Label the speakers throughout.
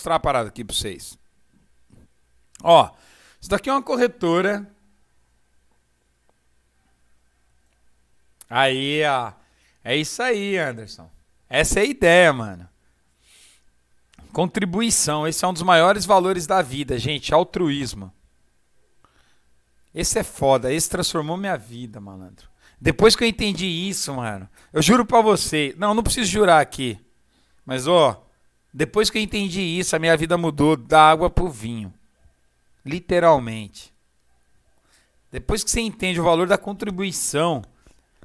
Speaker 1: mostrar a parada aqui para vocês. Ó, isso daqui é uma corretora. Aí, ó. É isso aí, Anderson. Essa é a ideia, mano. Contribuição. Esse é um dos maiores valores da vida, gente. Altruísmo. Esse é foda. Esse transformou minha vida, malandro. Depois que eu entendi isso, mano, eu juro pra você. Não, não preciso jurar aqui. Mas, ó, depois que eu entendi isso, a minha vida mudou da água para o vinho. Literalmente. Depois que você entende o valor da contribuição,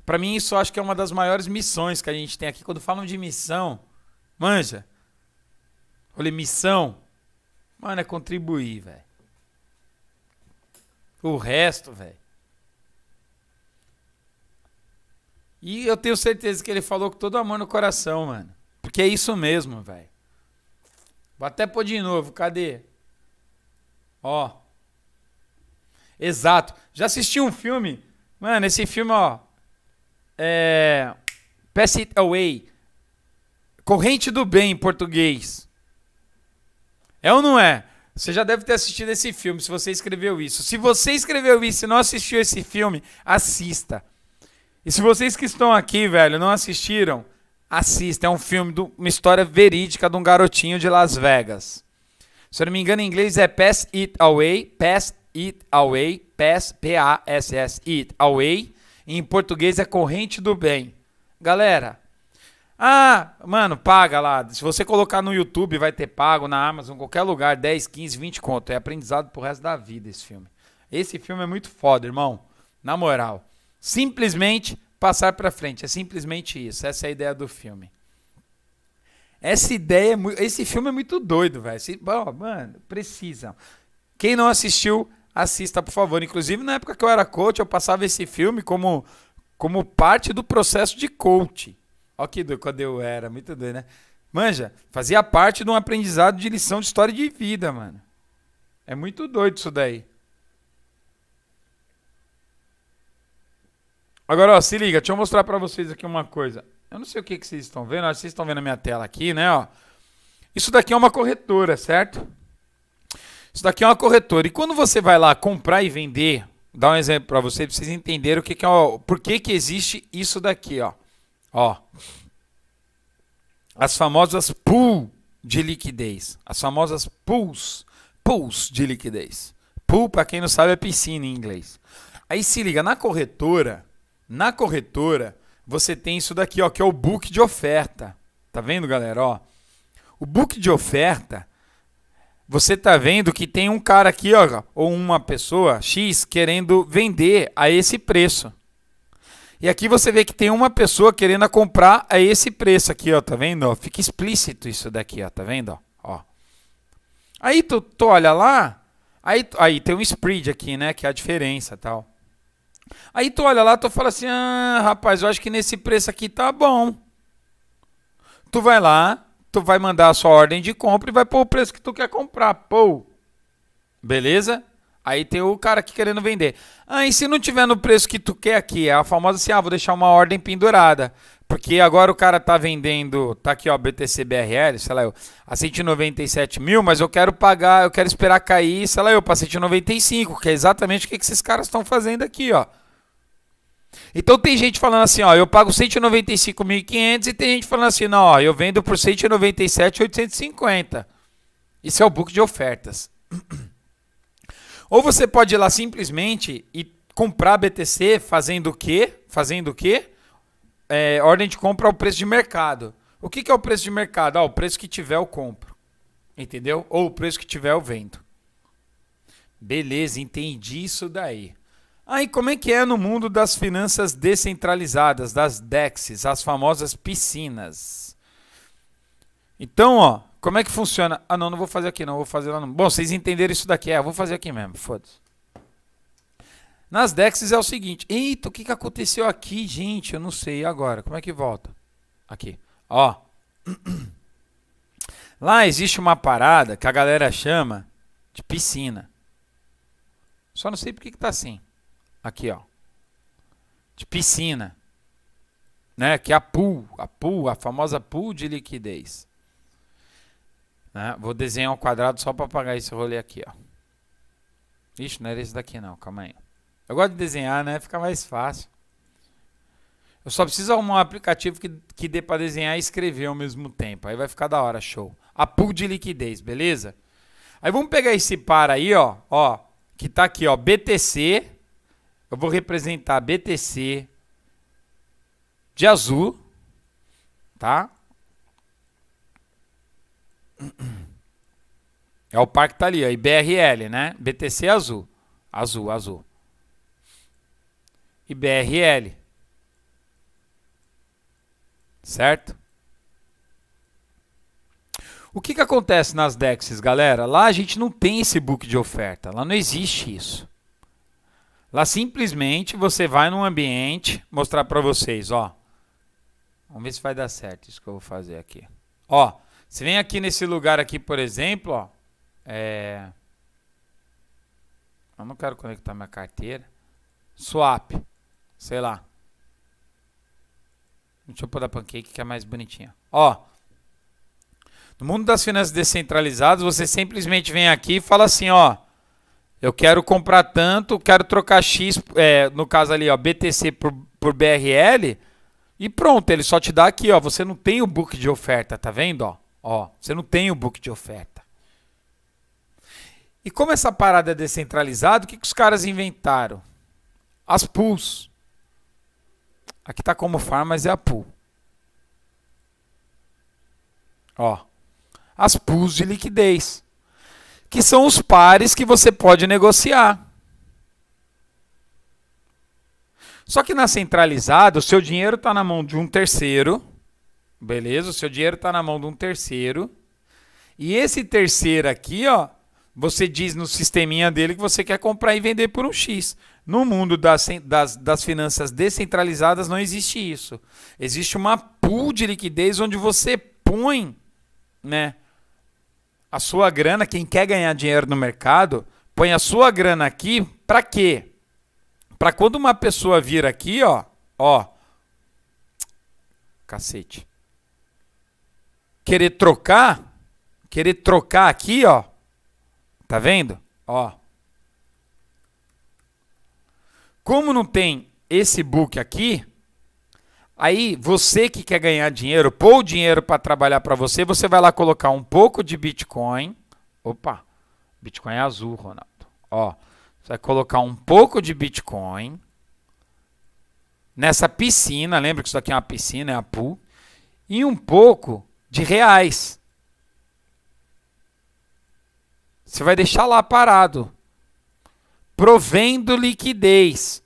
Speaker 1: para mim isso acho que é uma das maiores missões que a gente tem aqui. Quando falam de missão, manja. Olha, missão, mano, é contribuir, velho. O resto, velho. E eu tenho certeza que ele falou com todo amor no coração, mano. Porque é isso mesmo, velho. Vou até pôr de novo, cadê? Ó. Exato. Já assisti um filme. Mano, esse filme, ó. É. Pass It Away. Corrente do Bem em português. É ou não é? Você já deve ter assistido esse filme se você escreveu isso. Se você escreveu isso e não assistiu esse filme, assista. E se vocês que estão aqui, velho, não assistiram, assista. É um filme, de uma história verídica de um garotinho de Las Vegas. Se eu não me engano, em inglês é Pass It Away, Pass It Away, Pass, P-A-S-S, It Away. Em português é Corrente do Bem. Galera, ah, mano, paga lá. Se você colocar no YouTube, vai ter pago, na Amazon, qualquer lugar, 10, 15, 20 conto. É aprendizado pro resto da vida esse filme. Esse filme é muito foda, irmão. Na moral. Simplesmente passar para frente. É simplesmente isso. Essa é a ideia do filme. Essa ideia, é esse filme é muito doido, velho. Oh, mano, precisa Quem não assistiu, assista, por favor. Inclusive, na época que eu era coach, eu passava esse filme como, como parte do processo de coach. Ó que doido, quando eu era, muito doido, né? Manja, fazia parte de um aprendizado de lição de história de vida, mano. É muito doido isso daí. Agora, ó, se liga, deixa eu mostrar para vocês aqui uma coisa. Eu não sei o que, que vocês estão vendo, que vocês estão vendo a minha tela aqui, né? Ó. Isso daqui é uma corretora, certo? Isso daqui é uma corretora. E quando você vai lá comprar e vender, dar um exemplo para vocês, pra vocês entenderem o que, que é, ó, por que, que existe isso daqui, ó. Ó. As famosas pool de liquidez. As famosas pools. Pools de liquidez. Pool, para quem não sabe, é piscina em inglês. Aí se liga, na corretora, na corretora, você tem isso daqui, ó, que é o book de oferta. Tá vendo, galera? Ó, o book de oferta, você tá vendo que tem um cara aqui, ó, ou uma pessoa X querendo vender a esse preço. E aqui você vê que tem uma pessoa querendo comprar a esse preço aqui, ó, tá vendo? fica explícito isso daqui, ó, tá vendo? Ó. Aí tu, tu olha lá, aí, aí tem um spread aqui, né, que é a diferença, tal. Aí tu olha lá, tu fala assim: ah, rapaz, eu acho que nesse preço aqui tá bom. Tu vai lá, tu vai mandar a sua ordem de compra e vai pôr o preço que tu quer comprar. Pô. Beleza? Aí tem o cara aqui querendo vender. Ah, e se não tiver no preço que tu quer aqui? É a famosa assim, ah, vou deixar uma ordem pendurada. Porque agora o cara tá vendendo, tá aqui ó, BTC BRL, sei lá eu, a 197 mil, mas eu quero pagar, eu quero esperar cair, sei lá eu, para 195, que é exatamente o que, que esses caras estão fazendo aqui, ó. Então tem gente falando assim, ó, eu pago 195.500 e tem gente falando assim, não, ó, eu vendo por 197.850. Isso é o book de ofertas. Ou você pode ir lá simplesmente e comprar BTC fazendo o quê? Fazendo o quê? é, ordem de compra é o preço de mercado. O que, que é o preço de mercado? Ah, o preço que tiver eu compro. Entendeu? Ou o preço que tiver eu vendo. Beleza, entendi isso daí. Aí, ah, como é que é no mundo das finanças descentralizadas, das DEXs, as famosas piscinas? Então, ó, como é que funciona? Ah, não, não vou fazer aqui, não, vou fazer lá Bom, vocês entenderam isso daqui, é, vou fazer aqui mesmo, foda-se. Nas dexs é o seguinte. Eita, o que, que aconteceu aqui, gente? Eu não sei agora. Como é que volta? Aqui. Ó. Lá existe uma parada que a galera chama de piscina. Só não sei por que tá assim. Aqui, ó. De piscina. Né? Que é a pool. A pool, a famosa pool de liquidez. Né? Vou desenhar um quadrado só para apagar esse rolê aqui, ó. Ixi, não era esse daqui não, calma aí. Eu gosto de desenhar, né? Fica mais fácil. Eu só preciso arrumar um aplicativo que, que dê para desenhar e escrever ao mesmo tempo. Aí vai ficar da hora, show. A pool de liquidez, beleza? Aí vamos pegar esse par aí, ó, ó, que tá aqui, ó, BTC. Eu vou representar BTC de azul, tá? É o par que tá ali, ó, IBRL, né? BTC azul. Azul, azul e BRL. Certo? O que, que acontece nas DEXs, galera? Lá a gente não tem esse book de oferta, lá não existe isso. Lá simplesmente você vai num ambiente, mostrar para vocês, ó. Vamos ver se vai dar certo isso que eu vou fazer aqui. Ó, você vem aqui nesse lugar aqui, por exemplo, ó. É... Eu não quero conectar minha carteira. Swap. Sei lá. Deixa eu pôr da Pancake, que é mais bonitinha. Ó. No mundo das finanças descentralizadas, você simplesmente vem aqui e fala assim, ó. Eu quero comprar tanto, quero trocar X, é, no caso ali, ó, BTC por, por BRL. E pronto, ele só te dá aqui, ó. Você não tem o book de oferta, tá vendo? Ó, ó você não tem o book de oferta. E como essa parada é descentralizada, o que, que os caras inventaram? As pools. Aqui está como farm, mas é a pool. Ó, as pools de liquidez, que são os pares que você pode negociar. Só que na centralizada, o seu dinheiro está na mão de um terceiro, beleza? O seu dinheiro está na mão de um terceiro. E esse terceiro aqui, ó, você diz no sisteminha dele que você quer comprar e vender por um X. No mundo das, das, das finanças descentralizadas não existe isso. Existe uma pool de liquidez onde você põe né, a sua grana, quem quer ganhar dinheiro no mercado, põe a sua grana aqui para quê? Para quando uma pessoa vir aqui, ó, ó, cacete, querer trocar, querer trocar aqui, ó, tá vendo? Ó, como não tem esse book aqui, aí você que quer ganhar dinheiro, pôr o dinheiro para trabalhar para você, você vai lá colocar um pouco de Bitcoin. Opa, Bitcoin é azul, Ronaldo. Ó, você vai colocar um pouco de Bitcoin nessa piscina, lembra que isso aqui é uma piscina, é a pool, e um pouco de reais. Você vai deixar lá parado provendo liquidez.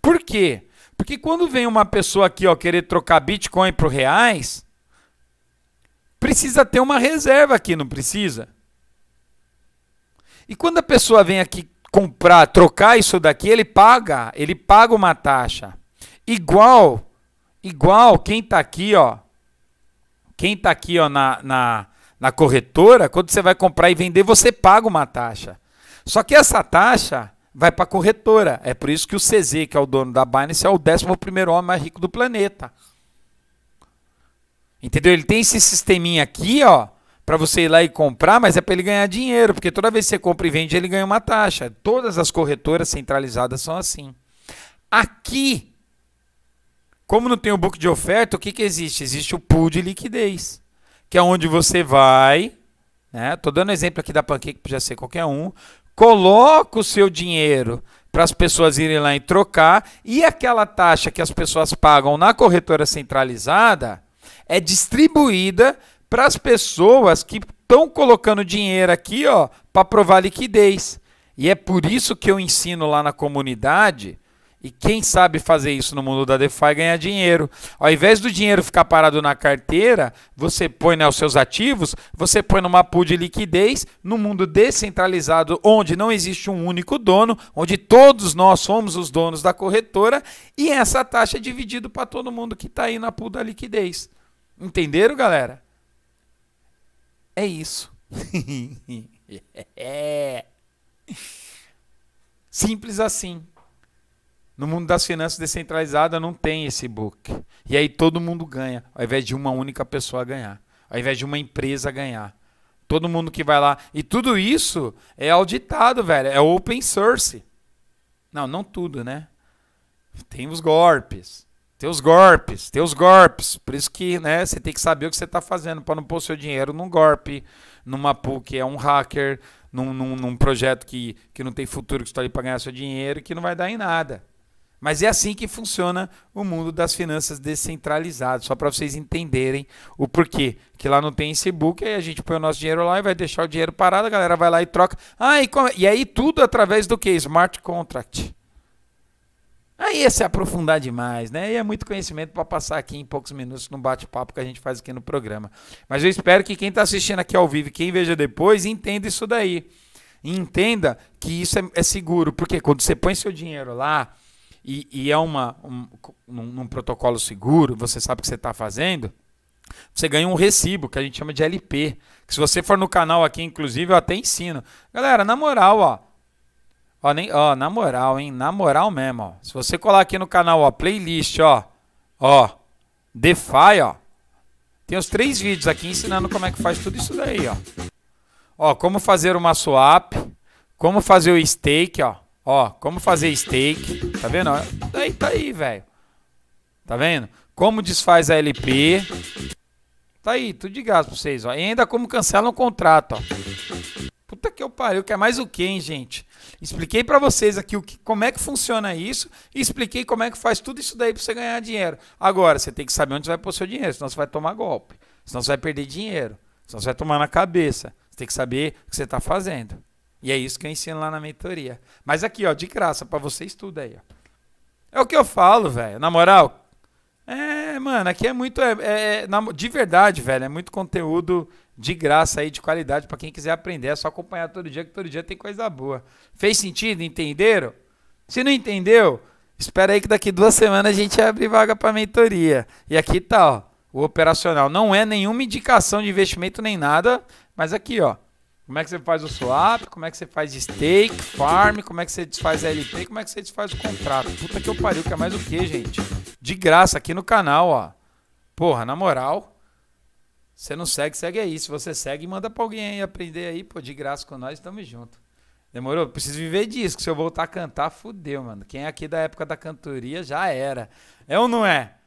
Speaker 1: Por quê? Porque quando vem uma pessoa aqui ó, querer trocar Bitcoin por reais, precisa ter uma reserva aqui, não precisa? E quando a pessoa vem aqui comprar, trocar isso daqui, ele paga, ele paga uma taxa. Igual, igual quem está aqui, ó. Quem está aqui ó, na, na, na corretora, quando você vai comprar e vender, você paga uma taxa. Só que essa taxa vai para a corretora. É por isso que o CZ, que é o dono da Binance, é o 11 homem mais rico do planeta. Entendeu? Ele tem esse sisteminha aqui, ó, para você ir lá e comprar, mas é para ele ganhar dinheiro, porque toda vez que você compra e vende, ele ganha uma taxa. Todas as corretoras centralizadas são assim. Aqui, como não tem o book de oferta, o que, que existe? Existe o pool de liquidez, que é onde você vai, né? Tô dando exemplo aqui da Pancake, podia ser qualquer um coloca o seu dinheiro para as pessoas irem lá e trocar, e aquela taxa que as pessoas pagam na corretora centralizada é distribuída para as pessoas que estão colocando dinheiro aqui, ó, para provar liquidez. E é por isso que eu ensino lá na comunidade e quem sabe fazer isso no mundo da DeFi é ganha dinheiro. Ao invés do dinheiro ficar parado na carteira, você põe né, os seus ativos, você põe numa pool de liquidez, no mundo descentralizado, onde não existe um único dono, onde todos nós somos os donos da corretora, e essa taxa é dividida para todo mundo que está aí na pool da liquidez. Entenderam, galera? É isso. é. Simples assim. No mundo das finanças descentralizadas não tem esse book. E aí todo mundo ganha, ao invés de uma única pessoa ganhar, ao invés de uma empresa ganhar. Todo mundo que vai lá. E tudo isso é auditado, velho. É open source. Não, não tudo, né? Tem os golpes. Tem os golpes, tem os golpes. Por isso que né, você tem que saber o que você está fazendo para não pôr seu dinheiro num golpe, numa pool que é um hacker, num, num, num projeto que, que não tem futuro, que está ali para ganhar seu dinheiro e que não vai dar em nada. Mas é assim que funciona o mundo das finanças descentralizadas, só para vocês entenderem o porquê. Que lá não tem esse book, aí a gente põe o nosso dinheiro lá e vai deixar o dinheiro parado, a galera vai lá e troca. Ah, e, é? e aí tudo através do que? Smart contract. Aí ia se aprofundar demais, né? E é muito conhecimento para passar aqui em poucos minutos no bate-papo que a gente faz aqui no programa. Mas eu espero que quem está assistindo aqui ao vivo e quem veja depois entenda isso daí. E entenda que isso é, é seguro, porque quando você põe seu dinheiro lá, e, e é uma, um, um, um protocolo seguro, você sabe o que você está fazendo, você ganha um recibo, que a gente chama de LP. Que se você for no canal aqui, inclusive, eu até ensino. Galera, na moral, ó. Ó, nem, ó na moral, hein? Na moral mesmo, ó. Se você colar aqui no canal, ó, playlist, ó. Ó. DeFi, ó. Tem os três vídeos aqui ensinando como é que faz tudo isso daí, ó. Ó, como fazer uma swap. Como fazer o stake, ó. Ó, como fazer steak. Tá vendo? daí tá aí, velho. Tá vendo? Como desfaz a LP. Tá aí, tudo de graça pra vocês, ó. E ainda como cancela um contrato, ó. Puta que eu pariu, quer é mais o que, hein, gente? Expliquei para vocês aqui o que, como é que funciona isso e expliquei como é que faz tudo isso daí para você ganhar dinheiro. Agora, você tem que saber onde vai pôr seu dinheiro, senão você vai tomar golpe, senão você vai perder dinheiro, senão você vai tomar na cabeça. Você tem que saber o que você está fazendo. E é isso que eu ensino lá na mentoria. Mas aqui, ó, de graça, para você tudo aí, ó. É o que eu falo, velho. Na moral. É, mano, aqui é muito. É, é, é na, de verdade, velho. É muito conteúdo de graça aí, de qualidade, para quem quiser aprender. É só acompanhar todo dia, que todo dia tem coisa boa. Fez sentido? Entenderam? Se não entendeu, espera aí que daqui duas semanas a gente abre vaga para mentoria. E aqui tá, ó. O operacional não é nenhuma indicação de investimento nem nada, mas aqui, ó. Como é que você faz o swap? Como é que você faz stake, farm? Como é que você desfaz a LP? Como é que você desfaz o contrato? Puta que eu pariu, que é mais o que, gente? De graça aqui no canal, ó. Porra, na moral. Você não segue, segue aí. Se você segue, manda pra alguém aí aprender aí, pô, de graça com nós, tamo junto. Demorou? Preciso viver disso, que se eu voltar a cantar, fudeu, mano. Quem é aqui da época da cantoria já era. É ou não é?